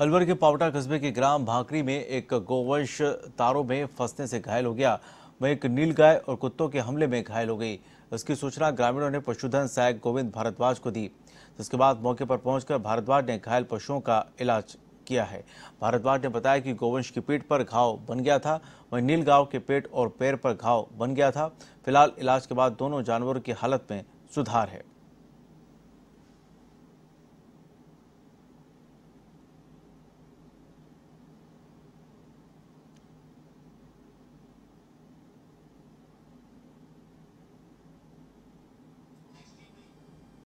अलवर के पावटा कस्बे के ग्राम भाकरी में एक गोवंश तारों में फंसने से घायल हो गया वह एक नील गाय और कुत्तों के हमले में घायल हो गई इसकी सूचना ग्रामीणों ने पशुधन सहायक गोविंद भारद्वाज को दी जिसके बाद मौके पर पहुंचकर भारद्वाज ने घायल पशुओं का इलाज किया है भारद्वाज ने बताया कि गोवंश की पीठ पर घाव बन गया था वहीं नील गांव के पेट और पैर पर घाव बन गया था फिलहाल इलाज के बाद दोनों जानवरों की हालत में सुधार है